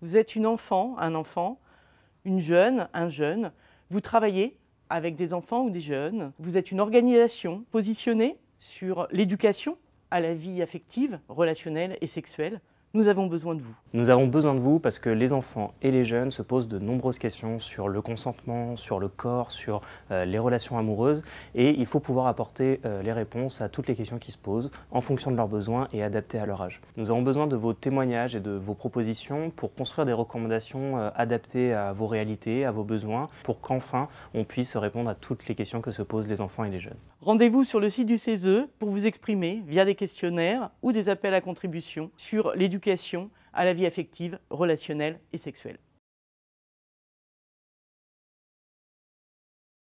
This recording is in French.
Vous êtes une enfant, un enfant, une jeune, un jeune. Vous travaillez avec des enfants ou des jeunes. Vous êtes une organisation positionnée sur l'éducation à la vie affective, relationnelle et sexuelle. Nous avons besoin de vous. Nous avons besoin de vous parce que les enfants et les jeunes se posent de nombreuses questions sur le consentement, sur le corps, sur euh, les relations amoureuses et il faut pouvoir apporter euh, les réponses à toutes les questions qui se posent en fonction de leurs besoins et adaptées à leur âge. Nous avons besoin de vos témoignages et de vos propositions pour construire des recommandations euh, adaptées à vos réalités, à vos besoins, pour qu'enfin on puisse répondre à toutes les questions que se posent les enfants et les jeunes. Rendez-vous sur le site du CESE pour vous exprimer via des questionnaires ou des appels à contribution sur l'éducation à la vie affective, relationnelle et sexuelle.